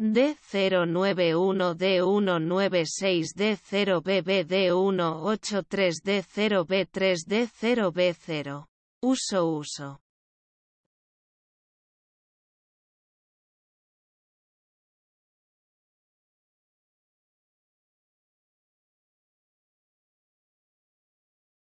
D091D196D0BB D183D0B3D0B0. Uso uso.